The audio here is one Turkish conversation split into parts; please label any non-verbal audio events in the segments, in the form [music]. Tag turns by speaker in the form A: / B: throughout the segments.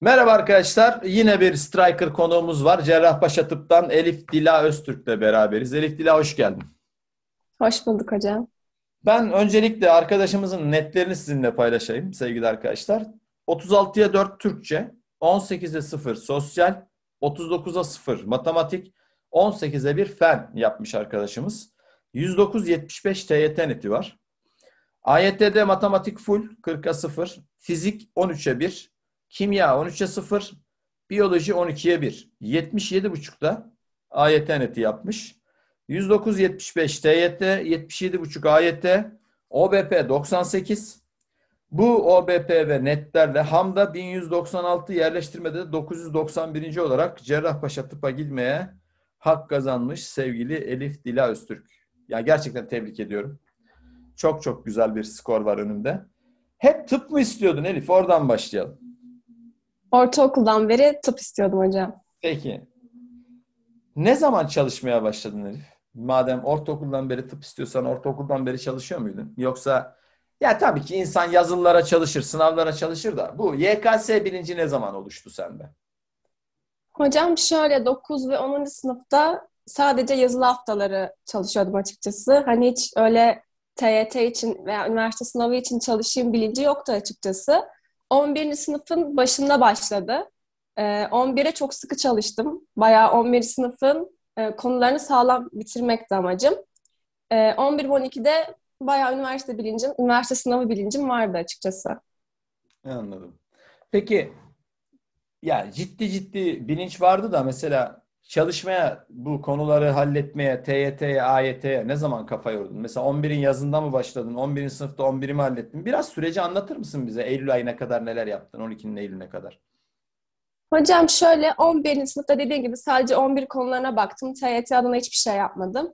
A: Merhaba arkadaşlar. Yine bir striker konuğumuz var. Cerrahpaşa Tıp'tan Elif Dila Öztürk'le beraberiz. Elif Dila hoş geldin.
B: Hoş bulduk hocam.
A: Ben öncelikle arkadaşımızın netlerini sizinle paylaşayım sevgili arkadaşlar. 36'ya 4 Türkçe, 18'e 0 sosyal, 39'a 0 matematik, 18'e 1 fen yapmış arkadaşımız. 109.75 TYT neti var. AYT'de matematik full 40'a 0, fizik 13'e 1, Kimya 13'e 0, biyoloji 12'ye 1. 77.5'da AYT neti yapmış. 109.75 TYT, 77.5 AYT, OBP 98. Bu OBP ve netlerle Hamda 1196 yerleştirmede 991. olarak Cerrahpaşa Tıp'a gitmeye hak kazanmış sevgili Elif Dila Öztürk. Ya gerçekten tebrik ediyorum. Çok çok güzel bir skor var önümde. Hep tıp mı istiyordun Elif? Oradan başlayalım.
B: Ortaokuldan beri tıp istiyordum hocam.
A: Peki. Ne zaman çalışmaya başladın Elif? Madem ortaokuldan beri tıp istiyorsan ortaokuldan beri çalışıyor muydun? Yoksa ya tabii ki insan yazılılara çalışır, sınavlara çalışır da bu YKS bilinci ne zaman oluştu sende?
B: Hocam şöyle 9 ve 10. sınıfta sadece yazılı haftaları çalışıyordum açıkçası. Hani hiç öyle TYT için veya üniversite sınavı için çalışayım bilinci yoktu açıkçası. 11. sınıfın başında başladı. 11'e ee, çok sıkı çalıştım. Bayağı 11. sınıfın e, konularını sağlam bitirmekti amacım. 11-12'de ee, bayağı üniversite bilincim, üniversite sınavı bilincim vardı açıkçası.
A: Anladım. Peki yani ciddi ciddi bilinç vardı da mesela çalışmaya, bu konuları halletmeye, TYT'ye, AYT'ye ne zaman kafa yordun? Mesela 11'in yazında mı başladın? 11'in sınıfta 11'i mi hallettin? Biraz süreci anlatır mısın bize? Eylül ayına kadar neler yaptın? 12'nin Eylül'üne kadar.
B: Hocam şöyle 11. sınıfta dediğim gibi sadece 11 konularına baktım. TYT adına hiçbir şey yapmadım.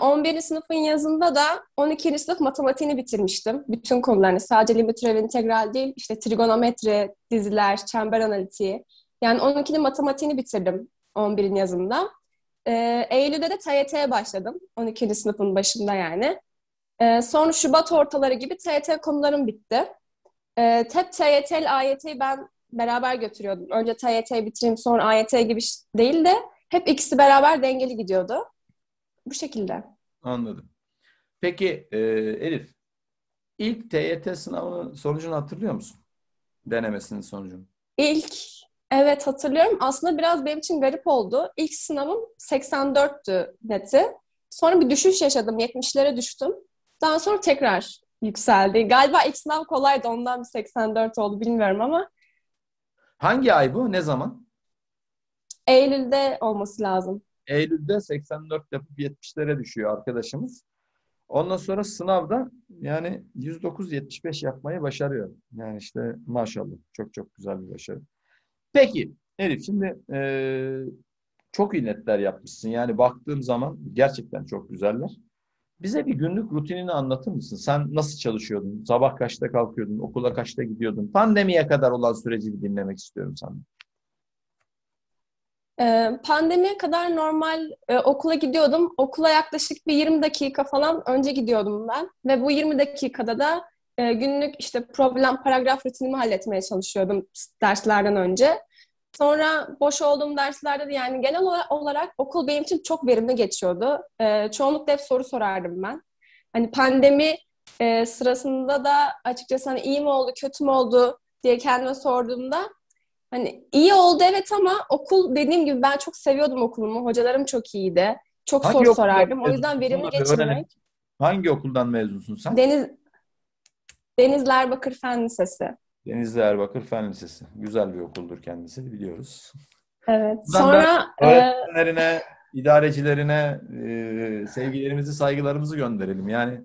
B: 11. Ee, sınıfın yazında da 12. sınıf matematiğini bitirmiştim. Bütün konularını sadece limit türevi integral değil, işte trigonometri, diziler, çember analitiği. Yani 12'nin matematiğini bitirdim 11'in yazında. Ee, Eylül'de de TYT'ye başladım. 12. sınıfın başında yani. Ee, sonra Şubat ortaları gibi TYT konularım bitti. hep ee, TYT ile AYT'yi ben beraber götürüyordum. Önce TYT'yi bitireyim sonra AYT gibi değil de hep ikisi beraber dengeli gidiyordu. Bu şekilde.
A: Anladım. Peki e, Elif, ilk TYT sınavının sonucunu hatırlıyor musun? Denemesinin sonucunu.
B: İlk Evet hatırlıyorum. Aslında biraz benim için garip oldu. İlk sınavım 84'tü neti. Sonra bir düşüş yaşadım. 70'lere düştüm. Daha sonra tekrar yükseldi. Galiba ilk sınav kolaydı. Ondan bir 84 oldu bilmiyorum ama.
A: Hangi ay bu? Ne zaman?
B: Eylül'de olması lazım.
A: Eylül'de 84 yapıp 70'lere düşüyor arkadaşımız. Ondan sonra sınavda yani 109-75 yapmayı başarıyor. Yani işte maşallah çok çok güzel bir başarı. Peki Elif şimdi e, çok iyi netler yapmışsın. Yani baktığım zaman gerçekten çok güzeller. Bize bir günlük rutinini anlatır mısın? Sen nasıl çalışıyordun? Sabah kaçta kalkıyordun? Okula kaçta gidiyordun? Pandemiye kadar olan süreci bir dinlemek istiyorum senden.
B: Ee, pandemiye kadar normal e, okula gidiyordum. Okula yaklaşık bir 20 dakika falan önce gidiyordum ben. Ve bu 20 dakikada da e, günlük işte problem paragraf rutinimi halletmeye çalışıyordum derslerden önce. Sonra boş olduğum derslerde de yani genel olarak okul benim için çok verimli geçiyordu. E, çoğunlukla hep soru sorardım ben. Hani pandemi e, sırasında da açıkçası hani iyi mi oldu, kötü mü oldu diye kendime sorduğumda hani iyi oldu evet ama okul dediğim gibi ben çok seviyordum okulumu. Hocalarım çok iyiydi. Çok Hangi soru sorardım. O yüzden verimli geçirmek.
A: Hangi okuldan mezunsun sen? Deniz
B: Denizler Bakır Fen Lisesi.
A: Denizli Erbakır Fen Lisesi. Güzel bir okuldur kendisi biliyoruz.
B: Evet. Buradan Sonra e,
A: öğretmenlerine, e... idarecilerine e, sevgilerimizi, saygılarımızı gönderelim. Yani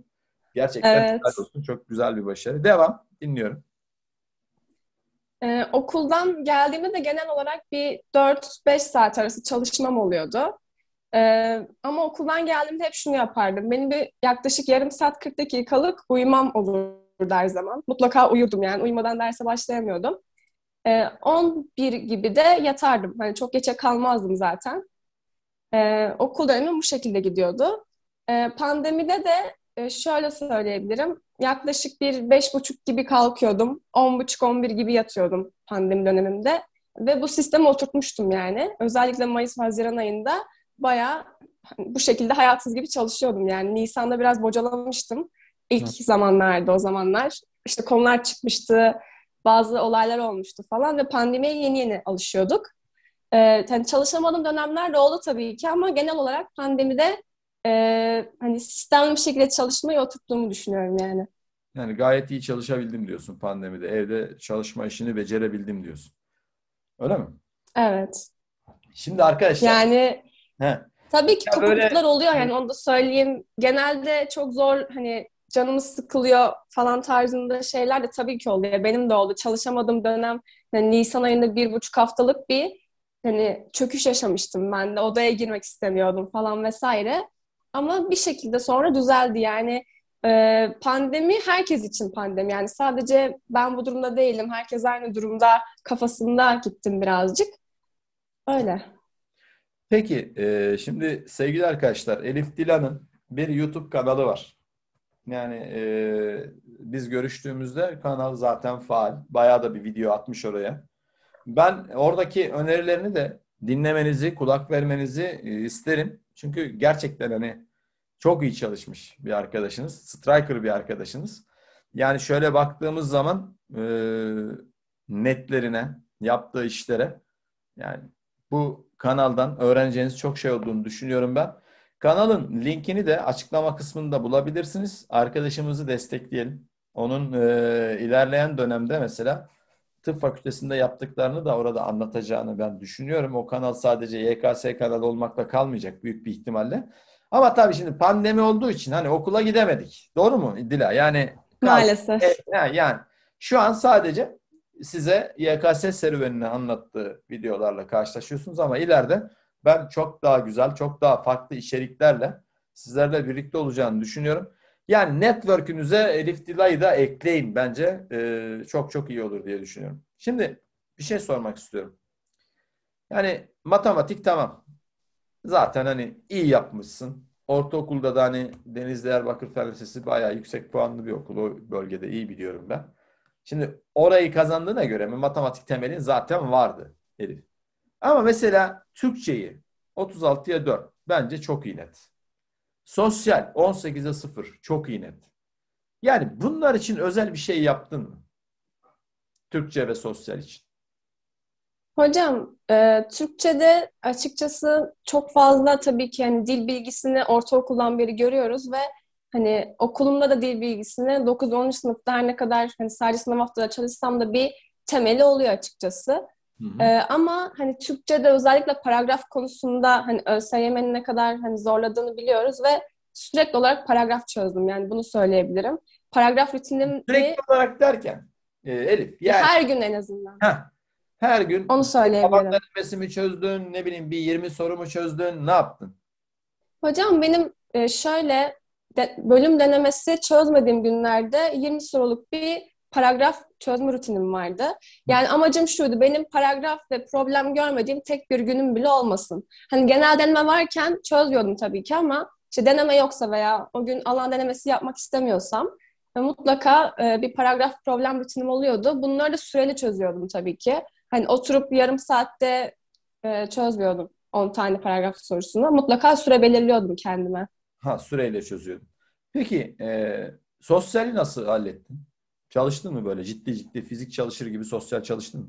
A: gerçekten evet. olsun. Çok güzel bir başarı. Devam. Dinliyorum.
B: Ee, okuldan geldiğimde de genel olarak bir 4-5 saat arası çalışmam oluyordu. Ee, ama okuldan geldiğimde hep şunu yapardım. Benim bir yaklaşık yarım saat 40 dakikalık uyumam olurdu olurdu her zaman. Mutlaka uyurdum yani uyumadan derse başlayamıyordum. E, ee, 11 gibi de yatardım. Hani çok geçe kalmazdım zaten. E, okul dönemim bu şekilde gidiyordu. E, pandemide de e, şöyle söyleyebilirim. Yaklaşık bir beş buçuk gibi kalkıyordum. On buçuk, on bir gibi yatıyordum pandemi dönemimde. Ve bu sistemi oturtmuştum yani. Özellikle Mayıs, Haziran ayında bayağı bu şekilde hayatsız gibi çalışıyordum yani. Nisan'da biraz bocalamıştım ilk Hı. zamanlardı o zamanlar. İşte konular çıkmıştı, bazı olaylar olmuştu falan ve pandemiye yeni yeni alışıyorduk. Ee, yani çalışamadığım dönemler de oldu tabii ki ama genel olarak pandemide e, hani sistemli bir şekilde çalışmayı oturttuğumu düşünüyorum yani.
A: Yani gayet iyi çalışabildim diyorsun pandemide. Evde çalışma işini becerebildim diyorsun. Öyle mi? Evet. Şimdi arkadaşlar... Yani... He.
B: Tabii ki ya böyle... oluyor yani onu da söyleyeyim. Genelde çok zor hani canımız sıkılıyor falan tarzında şeyler de tabii ki oluyor. Benim de oldu. Çalışamadığım dönem yani Nisan ayında bir buçuk haftalık bir hani çöküş yaşamıştım ben de. Odaya girmek istemiyordum falan vesaire. Ama bir şekilde sonra düzeldi yani. E, pandemi herkes için pandemi. Yani sadece ben bu durumda değilim. Herkes aynı durumda kafasında gittim birazcık. Öyle.
A: Peki, e, şimdi sevgili arkadaşlar Elif Dilan'ın bir YouTube kanalı var. Yani e, biz görüştüğümüzde kanal zaten faal. Bayağı da bir video atmış oraya. Ben oradaki önerilerini de dinlemenizi, kulak vermenizi e, isterim. Çünkü gerçekten hani çok iyi çalışmış bir arkadaşınız. Striker bir arkadaşınız. Yani şöyle baktığımız zaman e, netlerine, yaptığı işlere yani bu kanaldan öğreneceğiniz çok şey olduğunu düşünüyorum ben. Kanalın linkini de açıklama kısmında bulabilirsiniz. Arkadaşımızı destekleyelim. Onun e, ilerleyen dönemde mesela tıp fakültesinde yaptıklarını da orada anlatacağını ben düşünüyorum. O kanal sadece YKS kanalı olmakla kalmayacak büyük bir ihtimalle. Ama tabii şimdi pandemi olduğu için hani okula gidemedik. Doğru mu Dila? Yani maalesef. E, yani şu an sadece size YKS serüvenini anlattığı videolarla karşılaşıyorsunuz ama ileride ben çok daha güzel, çok daha farklı içeriklerle sizlerle birlikte olacağını düşünüyorum. Yani network'ünüze Elif Dila'yı da ekleyin bence. Ee, çok çok iyi olur diye düşünüyorum. Şimdi bir şey sormak istiyorum. Yani matematik tamam. Zaten hani iyi yapmışsın. Ortaokulda da hani Deniz Değer Bakırfer Lisesi bayağı yüksek puanlı bir okul. O bölgede iyi biliyorum ben. Şimdi orayı kazandığına göre mi matematik temelin zaten vardı Elif. Ama mesela Türkçeyi 36'ya 4 bence çok iyi net. Sosyal 18'e 0 çok iyi net. Yani bunlar için özel bir şey yaptın mı? Türkçe ve sosyal için.
B: Hocam, e, Türkçe'de açıkçası çok fazla tabii ki hani dil bilgisini ortaokuldan beri görüyoruz ve hani okulumda da dil bilgisini 9-10. sınıfta her ne kadar hani sadece sınav haftada çalışsam da bir temeli oluyor açıkçası. Ee, ama hani Türkçe'de özellikle paragraf konusunda hani ÖSYM'nin ne kadar hani zorladığını biliyoruz ve sürekli olarak paragraf çözdüm. Yani bunu söyleyebilirim. Paragraf rutinim
A: Sürekli olarak derken e, Elif yani... Her gün en azından. Heh. Her gün onu söyleyebilirim. Sabah mi çözdün, ne bileyim bir 20 soru mu çözdün, ne yaptın?
B: Hocam benim e, şöyle de, bölüm denemesi çözmediğim günlerde 20 soruluk bir paragraf çözme rutinim vardı. Yani amacım şuydu benim paragraf ve problem görmediğim tek bir günüm bile olmasın. Hani genel deneme varken çözüyordum tabii ki ama işte deneme yoksa veya o gün alan denemesi yapmak istemiyorsam e, mutlaka e, bir paragraf problem rutinim oluyordu. Bunları da süreli çözüyordum tabii ki. Hani oturup yarım saatte e, çözmüyordum 10 tane paragraf sorusunu. Mutlaka süre belirliyordum kendime.
A: Ha süreyle çözüyordum. Peki e, sosyali nasıl hallettin? Çalıştın mı böyle ciddi ciddi fizik çalışır gibi sosyal çalıştın mı?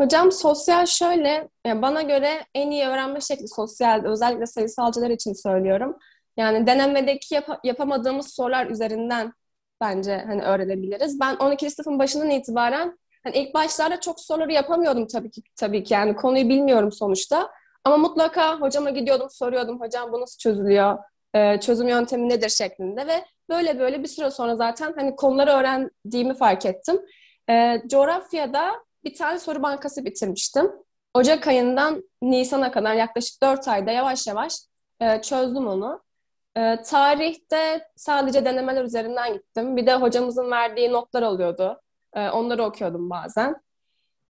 B: Hocam sosyal şöyle, yani bana göre en iyi öğrenme şekli sosyal, özellikle sayısalcılar için söylüyorum. Yani denemedeki yap- yapamadığımız sorular üzerinden bence hani öğrenebiliriz. Ben 12. sınıfın başından itibaren hani ilk başlarda çok soruları yapamıyordum tabii ki tabii ki yani konuyu bilmiyorum sonuçta. Ama mutlaka hocama gidiyordum, soruyordum hocam bu nasıl çözülüyor? Ee, çözüm yöntemi nedir şeklinde ve Böyle böyle bir süre sonra zaten hani konuları öğrendiğimi fark ettim. E, coğrafyada bir tane soru bankası bitirmiştim. Ocak ayından Nisan'a kadar yaklaşık 4 ayda yavaş yavaş e, çözdüm onu. E, tarihte sadece denemeler üzerinden gittim. Bir de hocamızın verdiği notlar oluyordu. E, onları okuyordum bazen.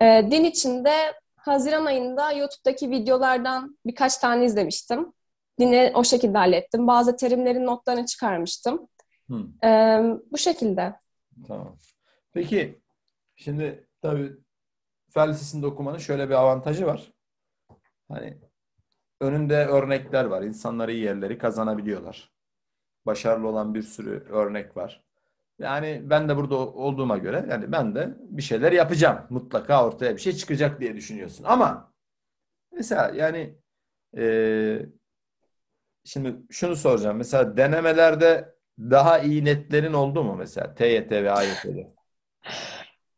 B: E, din içinde Haziran ayında YouTube'daki videolardan birkaç tane izlemiştim. Dini o şekilde hallettim. Bazı terimlerin notlarını çıkarmıştım. E, bu şekilde.
A: Tamam. Peki şimdi tabii Fen Lisesi'nde okumanın şöyle bir avantajı var. Hani önünde örnekler var. İnsanlar iyi yerleri kazanabiliyorlar. Başarılı olan bir sürü örnek var. Yani ben de burada olduğuma göre yani ben de bir şeyler yapacağım. Mutlaka ortaya bir şey çıkacak diye düşünüyorsun. Ama mesela yani e, şimdi şunu soracağım. Mesela denemelerde daha iyi netlerin oldu mu mesela TYT ve AYT'de?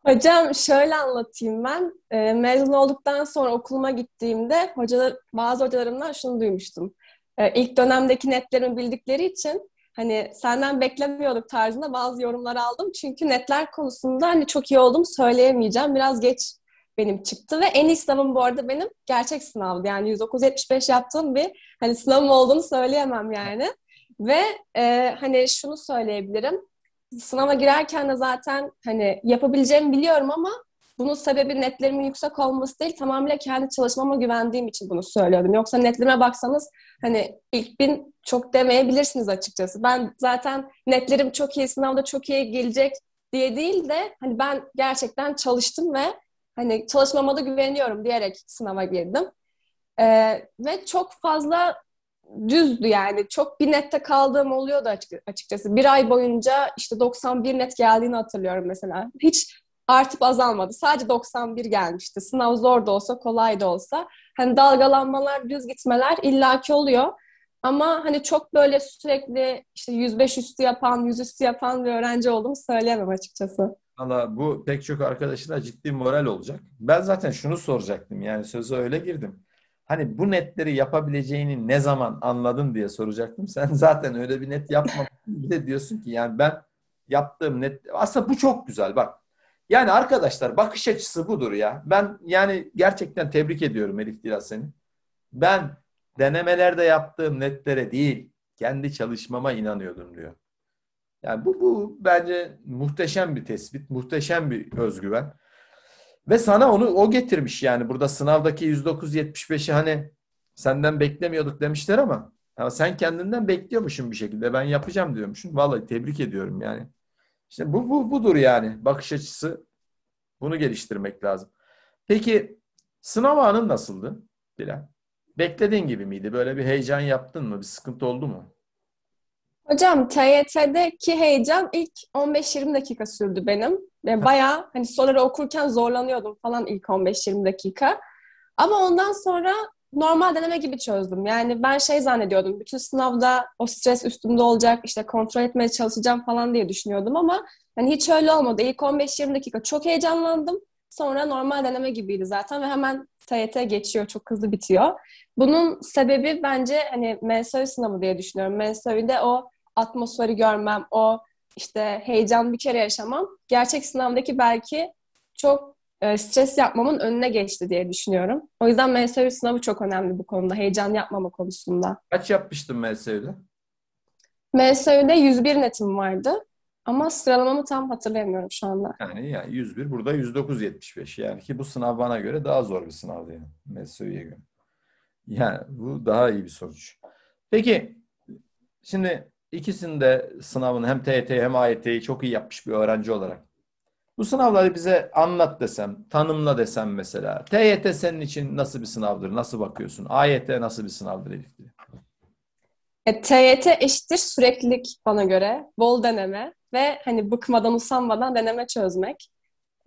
B: Hocam şöyle anlatayım ben. E, mezun olduktan sonra okuluma gittiğimde hocalar, bazı hocalarımdan şunu duymuştum. E, ilk dönemdeki netlerimi bildikleri için hani senden beklemiyorduk tarzında bazı yorumlar aldım. Çünkü netler konusunda hani çok iyi oldum söyleyemeyeceğim. Biraz geç benim çıktı ve en iyi sınavım bu arada benim gerçek sınavdı. Yani 1975 yaptığım bir hani sınavım olduğunu söyleyemem yani. Ve e, hani şunu söyleyebilirim. Sınava girerken de zaten hani yapabileceğimi biliyorum ama bunun sebebi netlerimin yüksek olması değil, tamamıyla kendi çalışmama güvendiğim için bunu söylüyordum. Yoksa netlerime baksanız hani ilk bin çok demeyebilirsiniz açıkçası. Ben zaten netlerim çok iyi, sınavda çok iyi gelecek diye değil de hani ben gerçekten çalıştım ve hani çalışmama da güveniyorum diyerek sınava girdim. Ee, ve çok fazla düzdü yani. Çok bir nette kaldığım oluyordu açıkçası. Bir ay boyunca işte 91 net geldiğini hatırlıyorum mesela. Hiç artıp azalmadı. Sadece 91 gelmişti. Sınav zor da olsa, kolay da olsa. Hani dalgalanmalar, düz gitmeler illaki oluyor. Ama hani çok böyle sürekli işte 105 üstü yapan, 100 üstü yapan bir öğrenci olduğumu söyleyemem açıkçası.
A: Valla bu pek çok arkadaşına ciddi moral olacak. Ben zaten şunu soracaktım yani sözü öyle girdim. Hani bu netleri yapabileceğini ne zaman anladın diye soracaktım. Sen [laughs] zaten öyle bir net yapmamışsın. Bir diyorsun ki yani ben yaptığım net... Aslında bu çok güzel bak. Yani arkadaşlar bakış açısı budur ya. Ben yani gerçekten tebrik ediyorum Elif Dilas seni. Ben denemelerde yaptığım netlere değil, kendi çalışmama inanıyordum diyor. Yani bu, bu bence muhteşem bir tespit, muhteşem bir özgüven. Ve sana onu o getirmiş yani. Burada sınavdaki 109.75'i hani senden beklemiyorduk demişler ama ya sen kendinden bekliyormuşsun bir şekilde. Ben yapacağım diyormuşsun. Vallahi tebrik ediyorum yani. İşte bu, bu budur yani. Bakış açısı bunu geliştirmek lazım. Peki sınav anın nasıldı Bilal? Beklediğin gibi miydi? Böyle bir heyecan yaptın mı? Bir sıkıntı oldu mu?
B: Hocam TYT'deki heyecan ilk 15-20 dakika sürdü benim. Ve bayağı hani soruları okurken zorlanıyordum falan ilk 15-20 dakika. Ama ondan sonra normal deneme gibi çözdüm. Yani ben şey zannediyordum. Bütün sınavda o stres üstümde olacak, işte kontrol etmeye çalışacağım falan diye düşünüyordum ama hani hiç öyle olmadı. İlk 15-20 dakika çok heyecanlandım. Sonra normal deneme gibiydi zaten ve hemen TYT geçiyor, çok hızlı bitiyor. Bunun sebebi bence hani MSÖ sınavı diye düşünüyorum. MSÖ'de o atmosferi görmem, o işte heyecan bir kere yaşamam gerçek sınavdaki belki çok e, stres yapmamın önüne geçti diye düşünüyorum. O yüzden MSU sınavı çok önemli bu konuda. Heyecan yapmama konusunda.
A: Kaç yapmıştın MSU'da?
B: MSU'da 101 netim vardı. Ama sıralamamı tam hatırlayamıyorum şu anda.
A: Yani, yani 101 burada 109.75 yani ki bu sınav bana göre daha zor bir sınav yani MSU'ya göre. Yani bu daha iyi bir sonuç. Peki şimdi İkisinde sınavını hem TYT hem AYT'yi çok iyi yapmış bir öğrenci olarak. Bu sınavları bize anlat desem, tanımla desem mesela. TYT senin için nasıl bir sınavdır? Nasıl bakıyorsun? AYT nasıl bir sınavdır Elif diye.
B: E, TYT eşittir süreklilik bana göre. Bol deneme ve hani bıkmadan usanmadan deneme çözmek.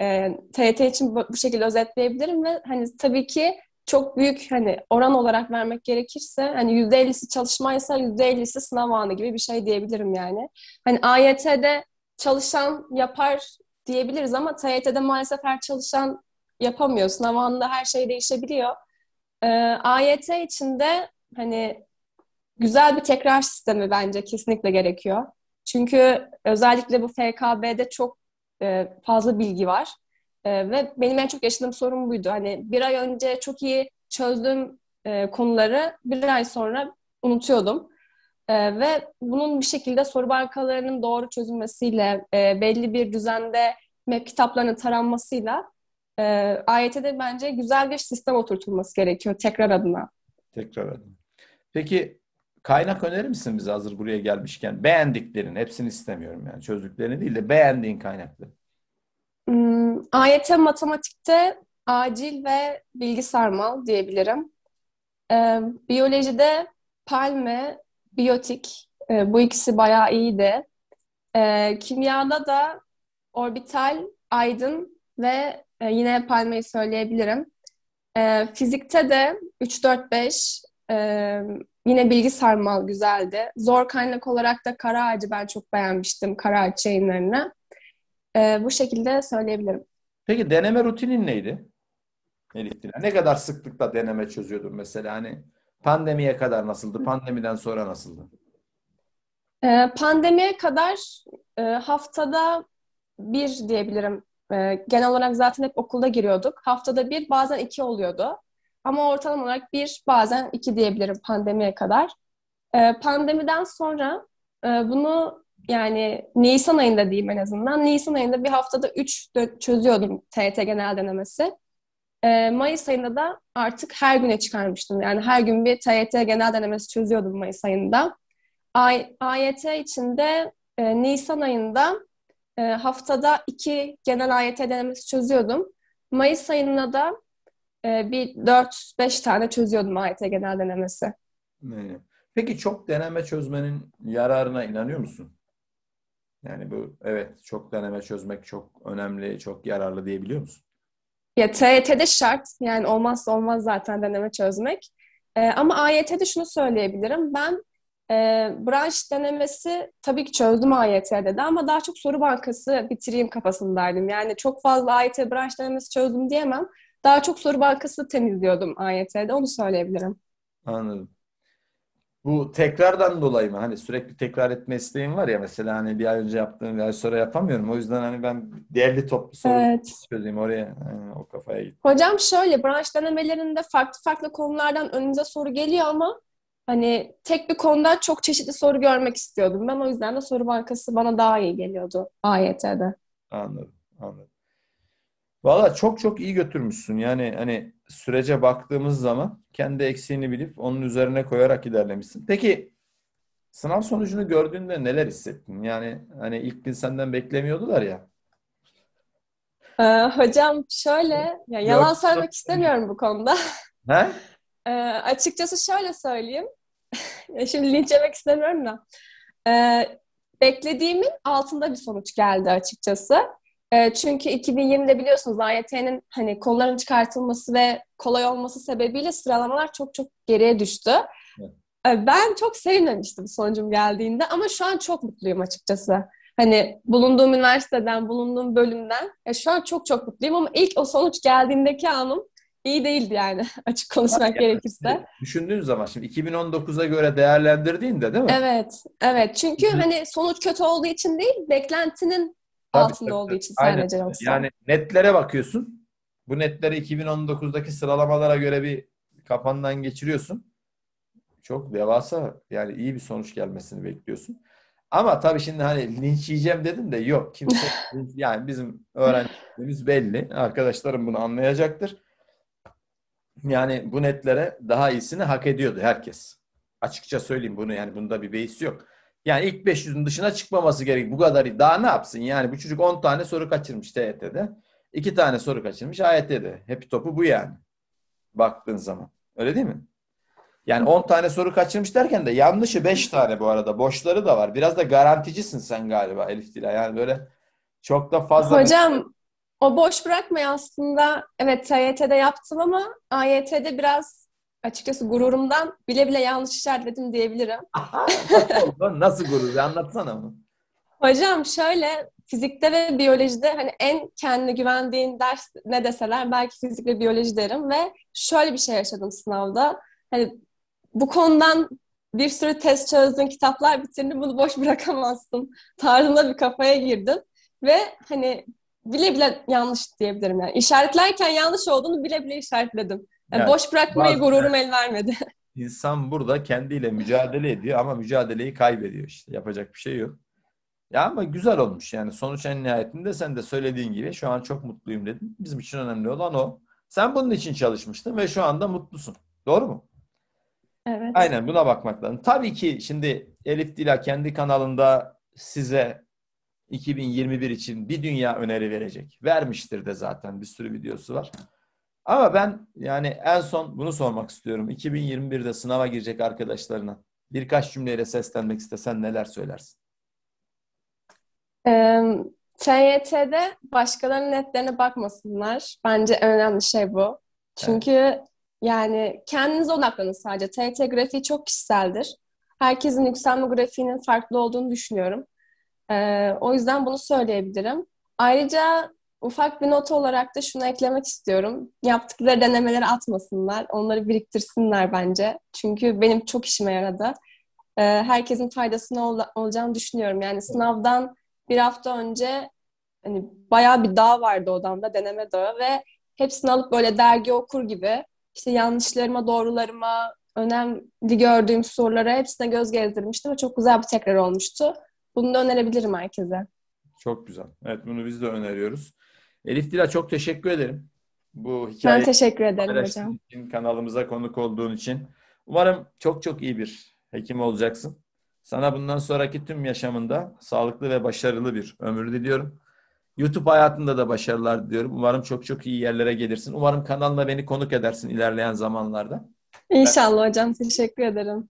B: E, TYT için bu, bu şekilde özetleyebilirim ve hani tabii ki çok büyük hani oran olarak vermek gerekirse hani yüzde %50'si çalışmaysa yüzde %50'si sınav anı gibi bir şey diyebilirim yani. Hani AYT'de çalışan yapar diyebiliriz ama TYT'de maalesef her çalışan yapamıyor. Sınav anında her şey değişebiliyor. Ee, AYT içinde hani güzel bir tekrar sistemi bence kesinlikle gerekiyor. Çünkü özellikle bu FKB'de çok e, fazla bilgi var. Ee, ve benim en çok yaşadığım sorun buydu. Hani bir ay önce çok iyi çözdüğüm e, konuları bir ay sonra unutuyordum. E, ve bunun bir şekilde soru bankalarının doğru çözülmesiyle, e, belli bir düzende map kitaplarının taranmasıyla e, AYT'de bence güzel bir sistem oturtulması gerekiyor tekrar adına.
A: Tekrar adına. Peki kaynak önerir misin bize hazır buraya gelmişken? Beğendiklerin, hepsini istemiyorum yani çözdüklerini değil de beğendiğin kaynakları.
B: Hmm, AYT matematikte acil ve bilgi sarmal diyebilirim. E, biyolojide palme, biyotik e, bu ikisi bayağı iyiydi. E, kimyada da orbital, aydın ve e, yine palmeyi söyleyebilirim. E, fizikte de 3-4-5 e, yine bilgi sarmal güzeldi. Zor kaynak olarak da kara ağacı ben çok beğenmiştim kara ağaç yayınlarını. E, bu şekilde söyleyebilirim.
A: Peki deneme rutinin neydi? Elif'tin. Ne kadar sıklıkla deneme çözüyordun mesela? Hani pandemiye kadar nasıldı? Pandemiden sonra nasıldı?
B: E, pandemiye kadar e, haftada bir diyebilirim. E, genel olarak zaten hep okulda giriyorduk. Haftada bir bazen iki oluyordu. Ama ortalama olarak bir bazen iki diyebilirim pandemiye kadar. E, pandemiden sonra e, bunu yani Nisan ayında diyeyim en azından. Nisan ayında bir haftada 3 çözüyordum TET genel denemesi. Ee, Mayıs ayında da artık her güne çıkarmıştım. Yani her gün bir TYT genel denemesi çözüyordum Mayıs ayında. AYT içinde e, Nisan ayında e, haftada iki genel AYT denemesi çözüyordum. Mayıs ayında da e, bir 4-5 tane çözüyordum AYT genel denemesi.
A: Peki çok deneme çözmenin yararına inanıyor musun? Yani bu evet çok deneme çözmek çok önemli, çok yararlı diyebiliyor musun?
B: Ya TYT'de şart. Yani olmazsa olmaz zaten deneme çözmek. Ee, ama AYT'de şunu söyleyebilirim. Ben e, branş denemesi tabii ki çözdüm AYT'de de ama daha çok soru bankası bitireyim kafasındaydım. Yani çok fazla AYT branş denemesi çözdüm diyemem. Daha çok soru bankası temizliyordum AYT'de. Onu söyleyebilirim.
A: Anladım. Bu tekrardan dolayı mı? Hani sürekli tekrar etme isteğim var ya mesela hani bir ay önce yaptığım bir ay sonra yapamıyorum. O yüzden hani ben değerli toplu soru evet. oraya. Yani e, o kafaya git.
B: Hocam şöyle branş denemelerinde farklı farklı konulardan önünüze soru geliyor ama hani tek bir konuda çok çeşitli soru görmek istiyordum. Ben o yüzden de soru bankası bana daha iyi geliyordu AYT'de.
A: Anladım, anladım. Valla çok çok iyi götürmüşsün. Yani hani sürece baktığımız zaman kendi eksiğini bilip onun üzerine koyarak ilerlemişsin. Peki sınav sonucunu gördüğünde neler hissettin? Yani hani ilk gün senden beklemiyordular ya.
B: Ee, hocam şöyle, ya yalan Yok. söylemek istemiyorum bu konuda. He? [laughs] Ee, açıkçası şöyle söyleyeyim. [laughs] Şimdi linç yemek istemiyorum da. Ee, beklediğimin altında bir sonuç geldi açıkçası. E, çünkü 2020'de biliyorsunuz AYT'nin hani kolların çıkartılması ve kolay olması sebebiyle sıralamalar çok çok geriye düştü. Ee, ben çok sevinmemiştim sonucum geldiğinde ama şu an çok mutluyum açıkçası. Hani bulunduğum üniversiteden, bulunduğum bölümden şu an çok çok mutluyum ama ilk o sonuç geldiğindeki anım iyi değildi yani [laughs] açık konuşmak yani, gerekirse.
A: Düşündüğün zaman şimdi 2019'a göre değerlendirdiğinde değil mi?
B: Evet, evet. Çünkü hani sonuç kötü olduğu için değil, beklentinin altında tabii, olduğu için aynen. sadece yoksa.
A: Yani netlere bakıyorsun. Bu netleri 2019'daki sıralamalara göre bir kafandan geçiriyorsun. Çok devasa yani iyi bir sonuç gelmesini bekliyorsun. Ama tabii şimdi hani linç yiyeceğim dedim de yok kimse [laughs] yani bizim öğrencilerimiz belli. Arkadaşlarım bunu anlayacaktır. Yani bu netlere daha iyisini hak ediyordu herkes. Açıkça söyleyeyim bunu yani bunda bir beis yok. Yani ilk 500'ün dışına çıkmaması gerek. Bu kadar daha ne yapsın? Yani bu çocuk 10 tane soru kaçırmış TYT'de. 2 tane soru kaçırmış AYT'de. Hep topu bu yani. Baktığın zaman. Öyle değil mi? Yani 10 tane soru kaçırmış derken de yanlışı 5 tane bu arada. Boşları da var. Biraz da garanticisin sen galiba Elif Dila. Yani böyle çok da fazla... Hocam
B: mesela... o boş bırakmayı aslında evet TYT'de yaptım ama AYT'de biraz açıkçası gururumdan bile bile yanlış işaretledim diyebilirim.
A: Aha, nasıl, gurur? Anlatsana mı?
B: Hocam şöyle fizikte ve biyolojide hani en kendine güvendiğin ders ne deseler belki fizik ve biyoloji derim ve şöyle bir şey yaşadım sınavda. Hani bu konudan bir sürü test çözdün, kitaplar bitirdin, bunu boş bırakamazsın tarzında bir kafaya girdim. Ve hani bile bile yanlış diyebilirim yani. İşaretlerken yanlış olduğunu bile bile işaretledim. Yani boş bırakmayı gururum el vermedi.
A: [laughs] İnsan burada kendiyle mücadele ediyor ama mücadeleyi kaybediyor işte. Yapacak bir şey yok. Ya ama güzel olmuş yani sonuç en nihayetinde sen de söylediğin gibi şu an çok mutluyum dedin. Bizim için önemli olan o. Sen bunun için çalışmıştın ve şu anda mutlusun. Doğru mu? Evet. Aynen buna bakmak lazım. Tabii ki şimdi Elif Dila kendi kanalında size 2021 için bir dünya öneri verecek. Vermiştir de zaten bir sürü videosu var. Ama ben yani en son bunu sormak istiyorum. 2021'de sınava girecek arkadaşlarına birkaç cümleyle seslenmek istesen neler söylersin?
B: Ee, başkalarının netlerine bakmasınlar. Bence en önemli şey bu. Çünkü evet. yani kendinize odaklanın sadece. TYT grafiği çok kişiseldir. Herkesin yükselme grafiğinin farklı olduğunu düşünüyorum. o yüzden bunu söyleyebilirim. Ayrıca Ufak bir not olarak da şunu eklemek istiyorum. Yaptıkları denemeleri atmasınlar. Onları biriktirsinler bence. Çünkü benim çok işime yaradı. Ee, herkesin faydasına ol- olacağını düşünüyorum. Yani sınavdan bir hafta önce hani bayağı bir dağ vardı odamda deneme dağı ve hepsini alıp böyle dergi okur gibi işte yanlışlarıma, doğrularıma, önemli gördüğüm sorulara hepsine göz gezdirmiştim ve çok güzel bir tekrar olmuştu. Bunu da önerebilirim herkese.
A: Çok güzel. Evet bunu biz de öneriyoruz. Elif Dila çok teşekkür ederim. Bu ben teşekkür
B: ederim hocam.
A: Için, kanalımıza konuk olduğun için. Umarım çok çok iyi bir hekim olacaksın. Sana bundan sonraki tüm yaşamında sağlıklı ve başarılı bir ömür diliyorum. YouTube hayatında da başarılar diliyorum. Umarım çok çok iyi yerlere gelirsin. Umarım kanalına beni konuk edersin ilerleyen zamanlarda.
B: İnşallah ben... hocam. Teşekkür ederim.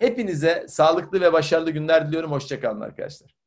A: Hepinize sağlıklı ve başarılı günler diliyorum. Hoşçakalın arkadaşlar.